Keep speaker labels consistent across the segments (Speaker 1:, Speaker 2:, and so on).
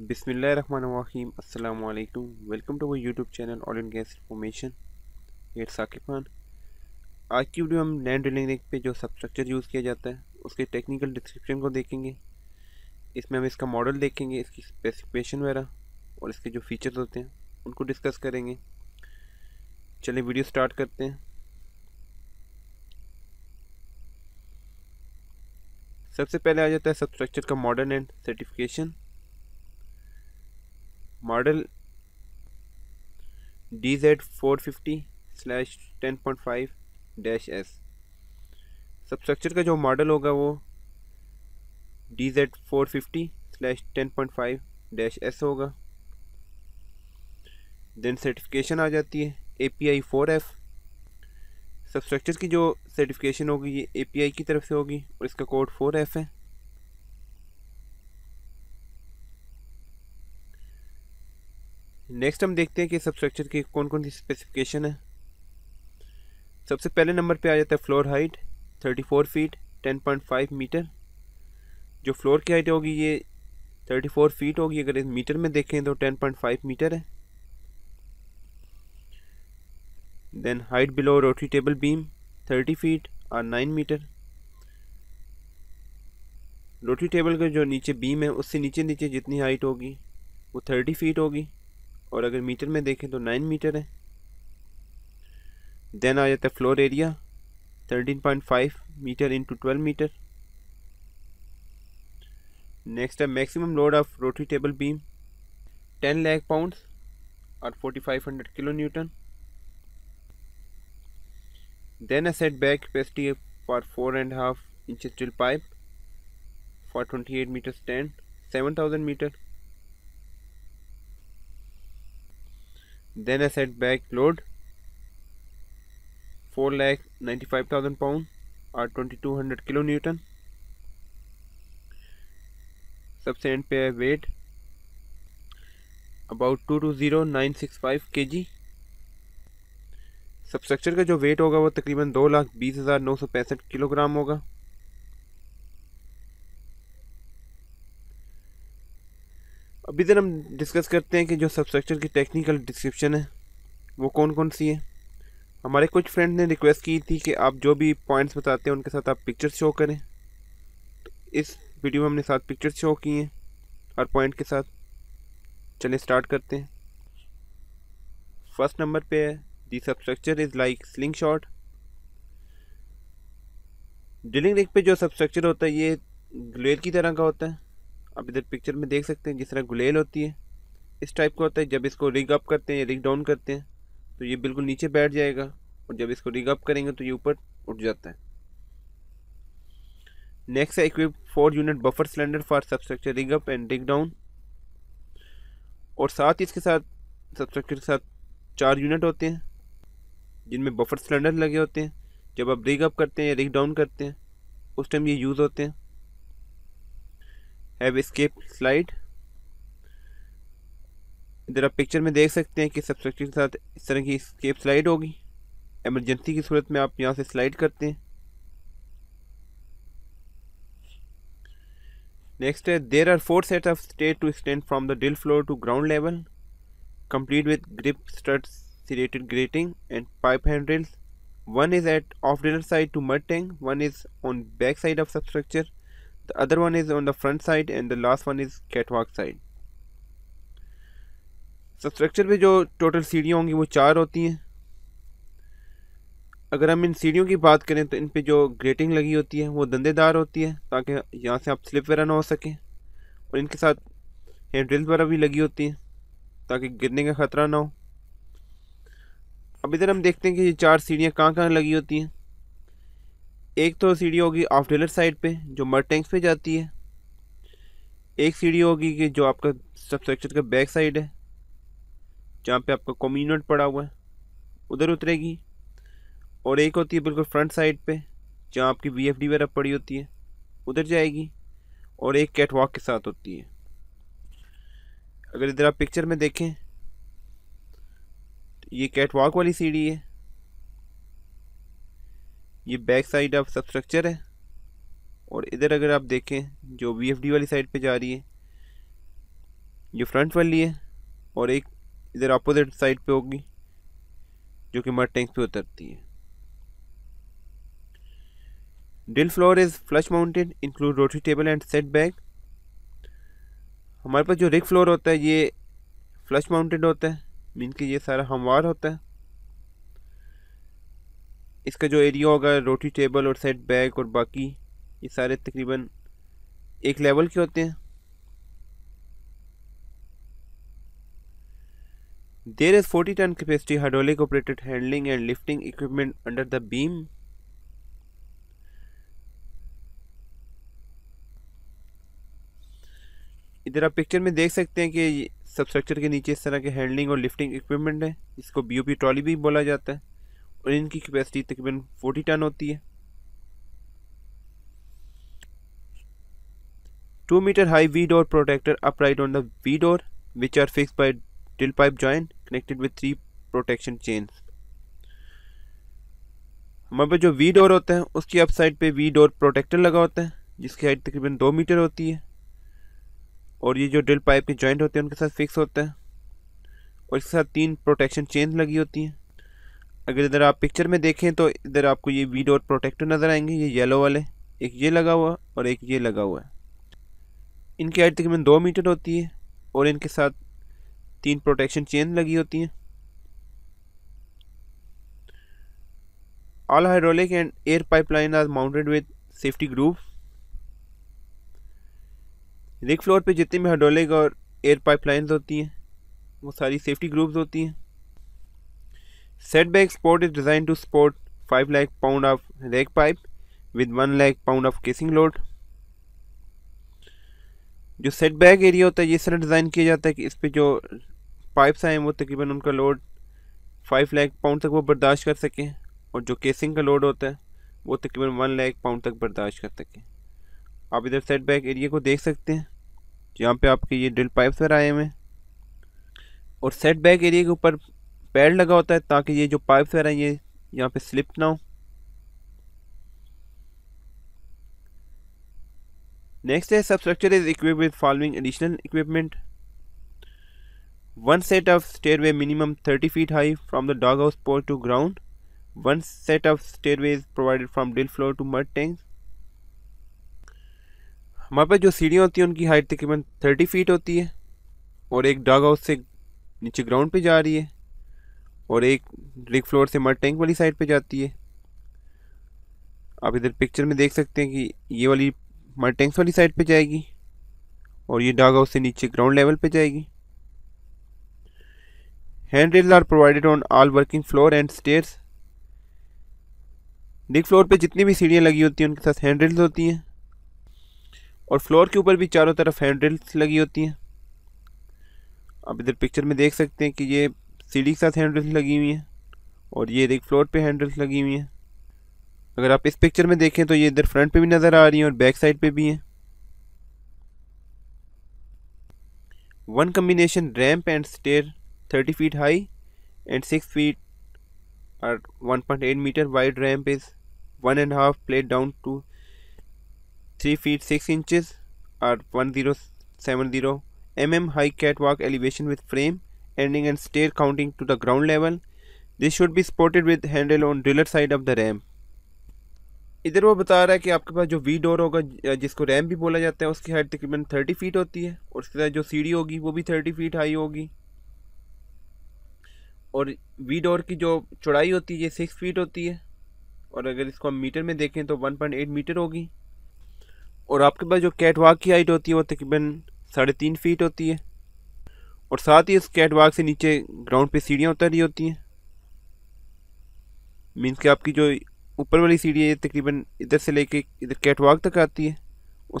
Speaker 1: बिसमीम अल्लाम welcome to my YouTube channel oil and gas information at Saqib Khan आज की वीडियो हम लैंड ड्रिलिंग पे जो सबस्ट्रक्चर यूज़ किया जाता है उसके टेक्निकल डिस्क्रिप्शन को देखेंगे इसमें हम इसका मॉडल देखेंगे इसकी स्पेसिफिकेशन वगैरह और इसके जो फीचर्स होते हैं उनको डिस्कस करेंगे चलिए वीडियो स्टार्ट करते हैं सबसे पहले आ जाता है सबस्ट्रक्चर का model and certification model D Z four fifty slash ten point five dash S sub structure का जो मॉडल होगा वो D Z four fifty slash ten point five dash S होगा देन सर्टिफिकेशन आ जाती है A P I four F sub structure की जो सर्टिफिकेशन होगी ये ए पी आई की तरफ से होगी और इसका कोड फोर एफ है नेक्स्ट हम देखते हैं कि सबस्ट्रक्चर की कौन कौन सी स्पेसिफिकेशन है सबसे पहले नंबर पे आ जाता है फ्लोर हाइट 34 फीट 10.5 मीटर जो फ्लोर की हाइट होगी ये 34 फीट होगी अगर इस मीटर में देखें तो 10.5 मीटर है then height below rotary table beam 30 feet और 9 मीटर रोटरी टेबल का जो नीचे बीम है उससे नीचे नीचे जितनी हाइट होगी वो 30 फीट होगी और अगर मीटर में देखें तो नाइन मीटर है देन आ जाता है floor area thirteen point five meter into twelve meter next है maximum load of rotary table beam ten lakh pound और forty five hundred kilo newton then a set back capacity for four and half inch pipe for twenty eight meter stand seven thousand meter Then I set back load 4 lakh 95,000 pound or 2200 kilonewton. Subsequent pair weight about two two zero nine six five K G substructure का जो wait होगा वो तकरीबन दो लाख बीस हज़ार नौ सौ पैंसठ किलोग्राम होगा अभी जर हम डिस्कस करते हैं कि जो सबस्ट्रक्चर की टेक्निकल डिस्क्रिप्शन है वो कौन कौन सी है हमारे कुछ फ्रेंड ने रिक्वेस्ट की थी कि आप जो भी पॉइंट्स बताते हैं उनके साथ आप पिक्चर्स शो करें तो इस वीडियो में हमने साथ पिक्चर्स शो की हैं हर पॉइंट के साथ चलिए स्टार्ट करते हैं फर्स्ट नंबर पे है the substructure is like sling shot drilling rig पे जो सबस्ट्रक्चर होता है ये ग्लेयर की तरह का होता है आप इधर पिक्चर में देख सकते हैं जिस तरह गुलेल होती है इस टाइप का होता है जब इसको रिग अप करते हैं या रिग डाउन करते हैं तो ये बिल्कुल नीचे बैठ जाएगा और जब इसको रिग अप करेंगे तो ये ऊपर उठ जाता है नेक्स्ट है equip four unit buffer cylinder for substructure rig up and rig down और साथ ही इसके साथ सबस्ट्रक्चर के साथ चार यूनिट होते हैं जिनमें बफर सिलेंडर लगे होते हैं जब आप रिग अप करते हैं या रिग डाउन करते हैं उस टाइम ये यूज़ होते हैं हैव स्केप स्लाइड इधर आप पिक्चर में देख सकते हैं कि सब्सट्रक्चर के साथ इस तरह की स्केप स्लाइड होगी एमरजेंसी की सूरत में आप यहाँ से स्लाइड करते हैं नेक्स्ट है there are four set of state to extend from the drill floor to ground level complete with grip stated grating and pipe pipe one is at of driller side to to tank one is on back side of substructure the other one is on the front side and the last one is catwalk side substructure पे जो total सीढ़ियाँ होंगी वो चार होती हैं अगर हम इन सीढ़ियों की बात करें तो इन पे जो ग्रेटिंग लगी होती है वो दंदेदार होती है ताकि यहाँ से आप स्लिप वगैरह ना हो सकें और इनके साथ हैंड वगैरह भी लगी होती हैं ताकि गिरने का ख़तरा ना हो अब इधर हम देखते हैं कि ये चार सीढ़ियाँ कहाँ कहाँ लगी होती हैं एक तो सीढ़ी होगी ऑफ डेलर साइड पे जो मर टैंक्स पे जाती है एक सीढ़ी होगी कि जो आपका सबस्ट्रक्चर का बैक साइड है जहाँ पे आपका कॉम्यूनट पड़ा हुआ है उधर उतरेगी और एक होती है बिल्कुल फ्रंट साइड पे जहाँ आपकी वी एफ डी वगैरह पड़ी होती है उधर जाएगी और एक कैटवॉक के साथ होती है अगर इधर आप पिक्चर में देखें तो ये कैटवॉक वाली सीढ़ी है ये बैक साइड ऑफ सबस्ट्रक्चर है और इधर अगर आप देखें जो वी वाली साइड पे जा रही है ये फ्रंट वाली है और एक इधर अपोजिट साइड पे होगी जो कि मर टैंक पे उतरती है drill floor is flush mounted include rotary table and setback हमारे पास जो रिक फ्लोर होता है ये फ्लश माउंटेड होता है मीन कि ये सारा हमवार होता है इसका जो एरिया होगा रोटी टेबल और सेट बैग और बाकी ये सारे तकरीबन एक लेवल के होते हैं there is forty ton capacity hydraulic operated handling and lifting equipment under the beam इधर आप पिक्चर में देख सकते हैं कि सबस्ट्रक्चर के नीचे इस तरह के हैंडलिंग और लिफ्टिंग इक्विपमेंट है इसको बीओपी ट्रॉली भी बोला जाता है और इनकी कैपेसिटी तकरीबन फोर्टी टन होती है two metre high V door protector upright on the V door which are fix by drill pipe joint connected with three protection chain हमारे पास जो वी डोर होता है उसकी अप साइड पर वी डोर प्रोटेक्टर लगा होता है जिसकी हाइट तकरीबन दो मीटर होती है और ये जो ड्रिल पाइप के जॉइंट होते हैं उनके साथ फिक्स होता है और इसके साथ तीन प्रोटेक्शन चेन लगी होती हैं अगर इधर आप पिक्चर में देखें तो इधर आपको ये वी डॉट प्रोटेक्टर नज़र आएंगे ये येलो वाले एक ये लगा हुआ और एक ये लगा हुआ है इनकी हाइट तकरीबन दो मीटर होती है और इनके साथ तीन प्रोटेक्शन चेन लगी होती हैं all hydraulic and air pipeline are mounted with safety groove rig floor पे जितने भी हाइड्रोलिक और एयर पाइपलाइंस होती हैं वो सारी सेफ्टी ग्रूव्स होती हैं Setback sport is designed to support 5 lakh pound of rake pipe with 1 lakh pound of casing load. जो सेटबैक एरिया होता है ये इस तरह डिज़ाइन किया जाता है कि इस पर जो पाइप्स आए हैं वो तकरीबन उनका लोड 5 लाख पाउंड तक वो बर्दाश्त कर सकें और जो केसिंग का लोड होता है वो तकरीबन 1 लाख पाउंड तक बर्दाश्त कर सकें आप इधर सेटबैक एरिया को देख सकते हैं जहाँ पे आपके ये ड्रिल पाइप्स पर आए हुए हैं और बैक एरिया के ऊपर पैड लगा होता है ताकि ये जो पाइप्स वगैरह ये यहाँ पे स्लिप ना हो नेक्स्ट है substructure is equip with following additional equipment one set of stairway minimum thirty feet high from the dog house pole to ground one set of stairway is provided from drill floor to mud tank हमारे पास जो सीढ़ियाँ होती हैं उनकी height तकरीबन thirty feet होती है और एक डॉग हाउस से नीचे ग्राउंड पे जा रही है और एक रिक फ्लोर से मर टैंक वाली साइड पे जाती है आप इधर पिक्चर में देख सकते हैं कि ये वाली मर टैंक्स वाली साइड पे जाएगी और ये डाग हाउस से नीचे ग्राउंड लेवल पे जाएगी hand rail are provided on all working floor and stairs drill floor पे जितनी भी सीढ़ियाँ लगी होती हैं उनके साथ हैंड रेल्स होती हैं और फ्लोर के ऊपर भी चारों तरफ हैंड रेल्स लगी होती हैं आप इधर पिक्चर में देख सकते हैं कि ये सीढ़ी के साथ हैंडल्स लगी हुई हैं और ये देख फ्लोर पे हैंडल्स लगी हुई हैं अगर आप इस पिक्चर में देखें तो ये इधर फ्रंट पे भी नज़र आ रही हैं और बैक साइड पे भी हैं one combination ramp and stair thirty feet high and six feet और one metre wide ramp is one and half plate down to three feet six inches और one zero seven zero M M high catwalk elevation with frame ending and stair counting to the ground level. This should be supported with handle on driller side of the ramp. इधर वो बता रहा है कि आपके पास जो V door होगा जिसको रैम भी बोला जाता है उसकी हाइट तकरीबन थर्टी फीट होती है और उसके साथ जो सीढ़ी होगी वो भी थर्टी फीट हाई होगी और वी डोर की जो चौड़ाई होती है ये सिक्स फीट होती है और अगर इसको हम मीटर में देखें तो वन पॉइंट एट मीटर होगी और आपके पास जो कैटवाक की हाइट होती है वो तकरीबन साढ़े तीन फीट होती है और साथ ही इस कैट वाक से नीचे ग्राउंड पे सीढ़ियाँ उतर रही होती हैं मीन्स कि आपकी जो ऊपर वाली सीढ़ी है ये तकरीबन इधर से लेके इधर कैट वाक तक आती है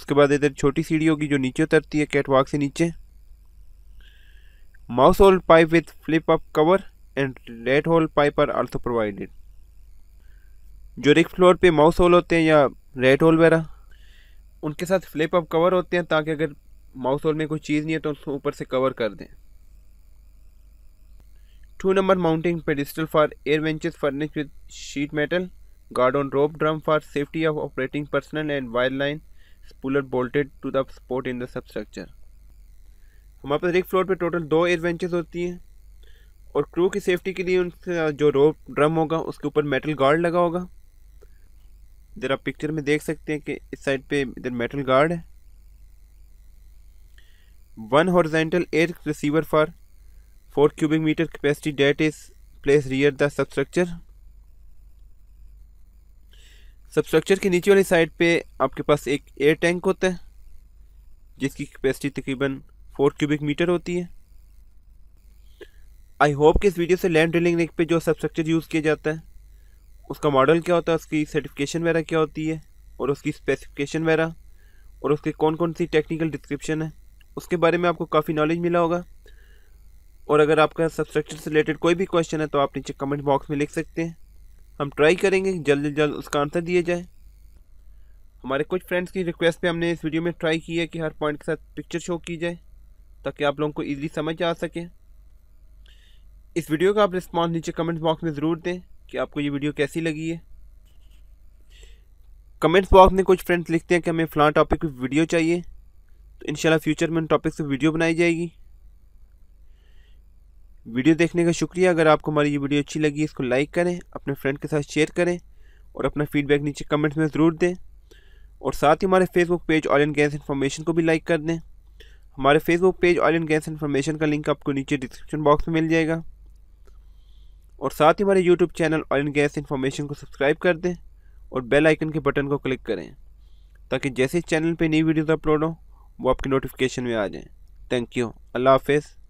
Speaker 1: उसके बाद इधर छोटी सीढ़ी होगी जो नीचे उतरती है कैट वाक से नीचे mouse hole pipe with flip up cover and rat hole pipe are also provided जो रिक्स फ्लोर पे माउस होल होते हैं या रेड होल वगैरह उनके साथ फ्लिप अप कवर होते हैं ताकि अगर माउस होल में कोई चीज़ नहीं है तो उसको ऊपर से कवर कर दें two number mounting pedestal for air winches furnish with sheet metal guard on rope drum for safety of operating personal and wire line spooler bolted to the support in the substructure हमारे पास एक floor पर total दो air वेंचेस होती हैं और crew की safety के लिए उनसे जो रोप ड्रम होगा उसके ऊपर मेटल गार्ड लगा होगा इधर आप पिक्चर में देख सकते हैं कि इस साइड पर इधर मेटल गार्ड है one horizontal air receiver for 4 cubic meter capacity that is placed rear the substructure substructure के नीचे वाली साइड पे आपके पास एक एयर टैंक होता है जिसकी कैपेसिटी तकरीबन फोर क्यूबिक मीटर होती है आई होप कि इस वीडियो से लैंड ड्रिलिंग रेक पे जो सबस्ट्रक्चर यूज़ किया जाता है उसका मॉडल क्या होता है उसकी सर्टिफिकेशन वगैरह क्या होती है और उसकी स्पेसिफिकेशन वगैरह और उसके कौन कौन सी टेक्निकल डिस्क्रिप्शन है उसके बारे में आपको काफ़ी नॉलेज मिला होगा और अगर आपका सब्सट्रक्चर से रिलेटेड कोई भी क्वेश्चन है तो आप नीचे कमेंट बॉक्स में लिख सकते हैं हम ट्राई करेंगे जल्द से जल्द उसका आंसर दिया जाए हमारे कुछ फ्रेंड्स की रिक्वेस्ट पे हमने इस वीडियो में ट्राई किया कि हर पॉइंट के साथ पिक्चर शो की जाए ताकि आप लोगों को ईज़िली समझ आ सके इस वीडियो का आप रिस्पॉन्स नीचे कमेंट बॉक्स में ज़रूर दें कि आपको ये वीडियो कैसी लगी है कमेंट्स बॉक्स में कुछ फ्रेंड्स लिखते हैं कि हमें फ़लाँ टॉपिक की वीडियो चाहिए तो इन फ्यूचर में उन टॉपिक्स पर वीडियो बनाई जाएगी वीडियो देखने का शुक्रिया अगर आपको हमारी ये वीडियो अच्छी लगी इसको लाइक करें अपने फ्रेंड के साथ शेयर करें और अपना फीडबैक नीचे कमेंट्स में ज़रूर दें और साथ ही हमारे Facebook page oil and gas information को भी लाइक कर दें हमारे Facebook page oil and gas information का लिंक आपको नीचे डिस्क्रिप्शन बॉक्स में मिल जाएगा और साथ ही हमारे YouTube channel oil and gas information को सब्सक्राइब कर दें और बेल आइकन के बटन को क्लिक करें ताकि जैसे चैनल पर नई वीडियोज़ अपलोड हों वो आपकी नोटिफिकेशन में आ जाएँ थैंक यू अल्लाह हाफिज़